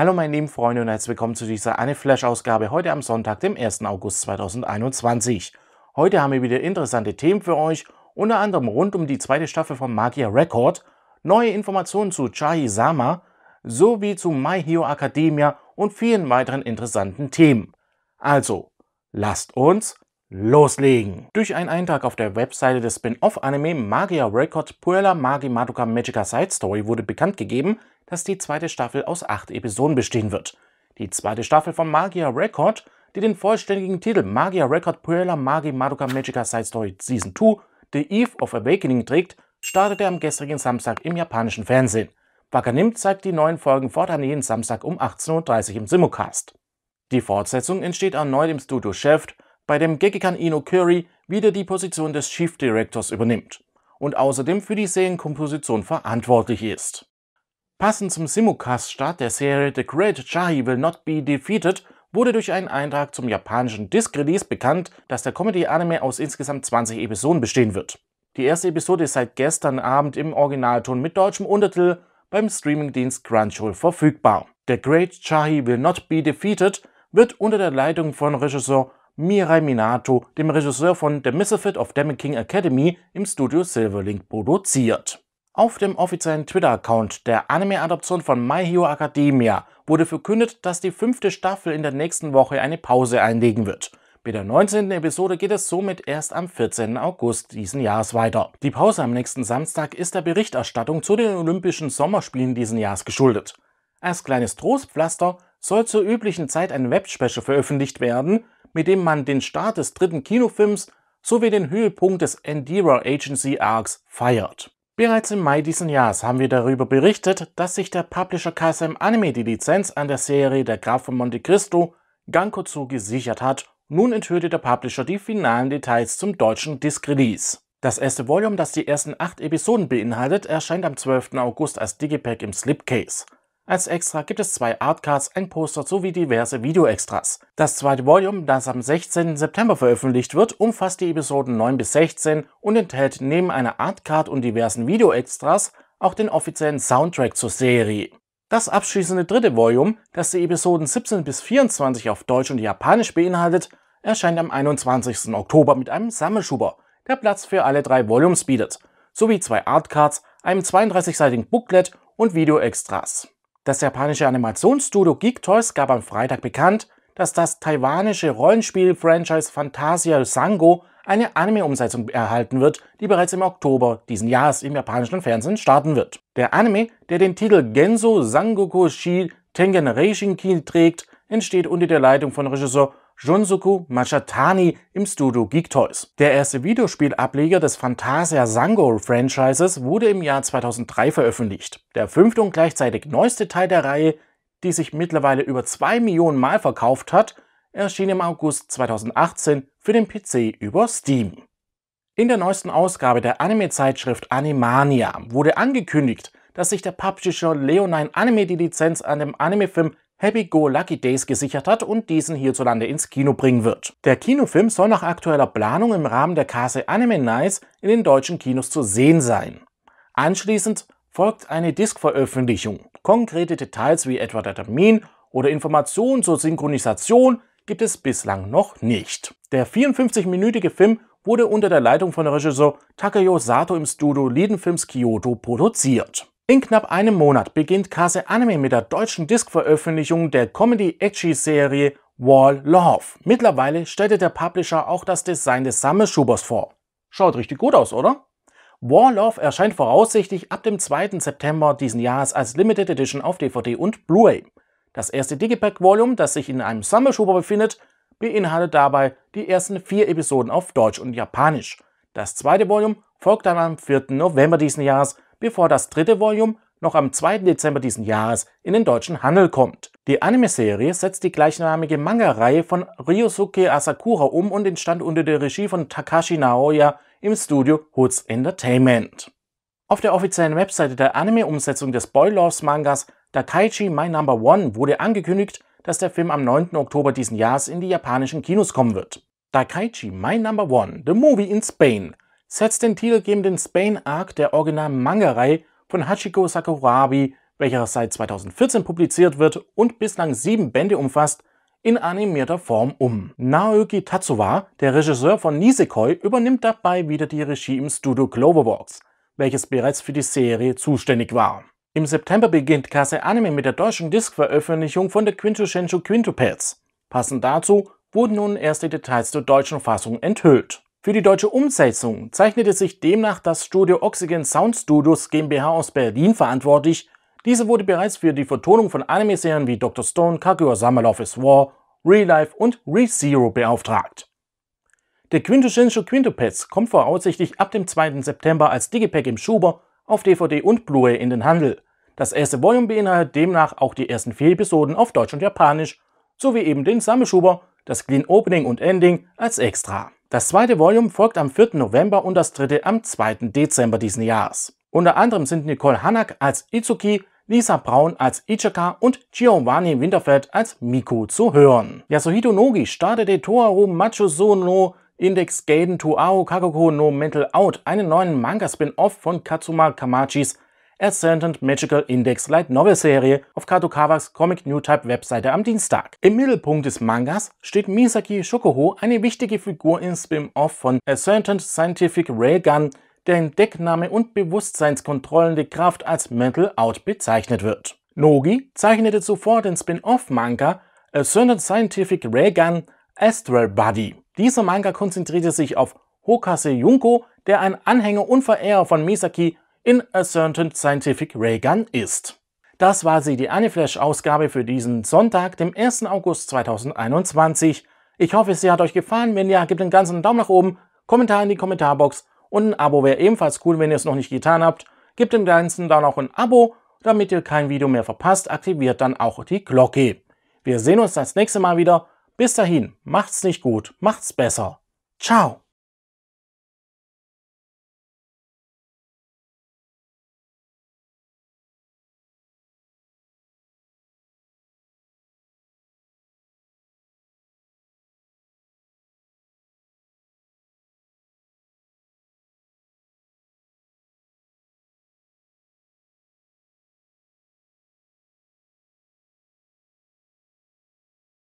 Hallo meine lieben Freunde und herzlich willkommen zu dieser eine Flash Ausgabe heute am Sonntag, dem 1. August 2021. Heute haben wir wieder interessante Themen für euch, unter anderem rund um die zweite Staffel von Magia Record, neue Informationen zu Chahi Sama sowie zu My Hero Academia und vielen weiteren interessanten Themen. Also, lasst uns loslegen! Durch einen Eintrag auf der Webseite des Spin-off-Anime Magia Record Puella Magi Madoka Magica Side Story wurde bekannt gegeben, dass die zweite Staffel aus acht Episoden bestehen wird. Die zweite Staffel von Magia Record, die den vollständigen Titel Magia Record Puella Magi Madoka Magica Side Story Season 2 The Eve of Awakening trägt, startete am gestrigen Samstag im japanischen Fernsehen. Wakanim zeigt die neuen Folgen fortan jeden Samstag um 18.30 Uhr im Simulcast. Die Fortsetzung entsteht erneut im Studio Chef, bei dem Gekikan Ino Curry wieder die Position des Chief Directors übernimmt und außerdem für die Serienkomposition verantwortlich ist. Passend zum Simulcast-Start der Serie The Great Chahi Will Not Be Defeated wurde durch einen Eintrag zum japanischen Disc-Release bekannt, dass der Comedy-Anime aus insgesamt 20 Episoden bestehen wird. Die erste Episode ist seit gestern Abend im Originalton mit deutschem Untertitel beim Streamingdienst Crunchyroll verfügbar. The Great Chahi Will Not Be Defeated wird unter der Leitung von Regisseur Mirai Minato, dem Regisseur von The Misfit of Demon King Academy, im Studio Silverlink produziert. Auf dem offiziellen Twitter-Account der anime adoption von My Hero Academia wurde verkündet, dass die fünfte Staffel in der nächsten Woche eine Pause einlegen wird. Mit der 19. Episode geht es somit erst am 14. August diesen Jahres weiter. Die Pause am nächsten Samstag ist der Berichterstattung zu den Olympischen Sommerspielen diesen Jahres geschuldet. Als kleines Trostpflaster soll zur üblichen Zeit ein Webspecial veröffentlicht werden, mit dem man den Start des dritten Kinofilms sowie den Höhepunkt des Endeavor Agency Arcs feiert. Bereits im Mai diesen Jahres haben wir darüber berichtet, dass sich der Publisher KSM Anime die Lizenz an der Serie Der Graf von Monte Cristo Gankotsu gesichert hat. Nun enthüllte der Publisher die finalen Details zum deutschen Disc-Release. Das erste Volume, das die ersten acht Episoden beinhaltet, erscheint am 12. August als Digipack im Slipcase. Als Extra gibt es zwei Artcards, ein Poster sowie diverse Video-Extras. Das zweite Volume, das am 16. September veröffentlicht wird, umfasst die Episoden 9 bis 16 und enthält neben einer Artcard und diversen Video-Extras auch den offiziellen Soundtrack zur Serie. Das abschließende dritte Volume, das die Episoden 17 bis 24 auf Deutsch und Japanisch beinhaltet, erscheint am 21. Oktober mit einem Sammelschuber, der Platz für alle drei Volumes bietet, sowie zwei Artcards, einem 32-seitigen Booklet und Video-Extras. Das japanische Animationsstudio Geek Toys gab am Freitag bekannt, dass das taiwanische Rollenspiel-Franchise Fantasia Sango eine Anime-Umsetzung erhalten wird, die bereits im Oktober diesen Jahres im japanischen Fernsehen starten wird. Der Anime, der den Titel Genso Sangoku Shi Tengen Reishinki trägt, entsteht unter der Leitung von Regisseur Junzuku Machatani im Studio Geek Toys. Der erste Videospielableger des Phantasia Sangol Franchises wurde im Jahr 2003 veröffentlicht. Der fünfte und gleichzeitig neueste Teil der Reihe, die sich mittlerweile über zwei Millionen Mal verkauft hat, erschien im August 2018 für den PC über Steam. In der neuesten Ausgabe der Anime-Zeitschrift Animania wurde angekündigt, dass sich der Publisher Leonine Anime die Lizenz an dem Anime-Film Happy Go Lucky Days gesichert hat und diesen hierzulande ins Kino bringen wird. Der Kinofilm soll nach aktueller Planung im Rahmen der Kase Anime Nice in den deutschen Kinos zu sehen sein. Anschließend folgt eine Disc-Veröffentlichung. Konkrete Details wie etwa der Termin oder Informationen zur Synchronisation gibt es bislang noch nicht. Der 54-minütige Film wurde unter der Leitung von Regisseur Takeo Sato im Studio Lidenfilms Kyoto produziert. In knapp einem Monat beginnt Kase Anime mit der deutschen Disc-Veröffentlichung der Comedy-Edgy-Serie Wall Love. Mittlerweile stellte der Publisher auch das Design des Sammelschubers vor. Schaut richtig gut aus, oder? Wall Love erscheint voraussichtlich ab dem 2. September diesen Jahres als Limited Edition auf DVD und Blu-ray. Das erste Digipack-Volume, das sich in einem Sammelschuber befindet, beinhaltet dabei die ersten vier Episoden auf Deutsch und Japanisch. Das zweite Volume folgt dann am 4. November diesen Jahres bevor das dritte Volume noch am 2. Dezember diesen Jahres in den deutschen Handel kommt. Die Anime-Serie setzt die gleichnamige Manga-Reihe von Ryosuke Asakura um und entstand unter der Regie von Takashi Naoya im Studio Hoods Entertainment. Auf der offiziellen Webseite der Anime-Umsetzung des Boy Loves Mangas Dakaichi My Number One wurde angekündigt, dass der Film am 9. Oktober diesen Jahres in die japanischen Kinos kommen wird. Dakaichi My Number One, The Movie in Spain setzt den titelgebenden Spain Arc der Original-Mangerei von Hachiko Sakurabi, welcher seit 2014 publiziert wird und bislang sieben Bände umfasst, in animierter Form um. Naoki Tatsuwa, der Regisseur von Nisekoi, übernimmt dabei wieder die Regie im Studio Cloverworks, welches bereits für die Serie zuständig war. Im September beginnt Kase Anime mit der deutschen Disc-Veröffentlichung von der Quinto Shenshu Quintuplets. Passend dazu wurden nun erste Details zur deutschen Fassung enthüllt. Für die deutsche Umsetzung zeichnete sich demnach das Studio Oxygen Sound Studios GmbH aus Berlin verantwortlich. Diese wurde bereits für die Vertonung von Anime-Serien wie Dr. Stone, Kakuya Summer Love is War, Real Life und ReZero beauftragt. Der Quintessential Quintopets kommt voraussichtlich ab dem 2. September als Digipack im Schuber auf DVD und Blu-ray in den Handel. Das erste Volume beinhaltet demnach auch die ersten vier Episoden auf Deutsch und Japanisch sowie eben den Sammelschuber, das Clean Opening und Ending als Extra. Das zweite Volume folgt am 4. November und das dritte am 2. Dezember diesen Jahres. Unter anderem sind Nicole Hanak als Itsuki, Lisa Braun als Ichika und Giovanni Winterfeld als Miku zu hören. Yasuhito Nogi startete Toharu Machuso no Index Gaiden to Ao Kakoku no Mental Out, einen neuen Manga-Spin-Off von Katsuma Kamachis Ascendant Magical Index Light Novel Serie auf Kadokawas Comic New Type Webseite am Dienstag. Im Mittelpunkt des Mangas steht Misaki Shokoho, eine wichtige Figur im Spin-Off von Ascendant Scientific Railgun, deren Deckname und bewusstseinskontrollende Kraft als Mental Out bezeichnet wird. Nogi zeichnete zuvor den Spin-Off-Manga Ascendant Scientific Railgun Astral Buddy. Dieser Manga konzentrierte sich auf Hokase Junko, der ein Anhänger und Verehrer von Misaki in A Certain Scientific Ray Gun ist. Das war sie, die Aniflash-Ausgabe für diesen Sonntag, dem 1. August 2021. Ich hoffe, sie hat euch gefallen. Wenn ja, gebt den ganzen einen Daumen nach oben, Kommentar in die Kommentarbox und ein Abo wäre ebenfalls cool, wenn ihr es noch nicht getan habt. Gebt dem ganzen dann auch ein Abo, damit ihr kein Video mehr verpasst. Aktiviert dann auch die Glocke. Wir sehen uns das nächste Mal wieder. Bis dahin, macht's nicht gut, macht's besser. Ciao!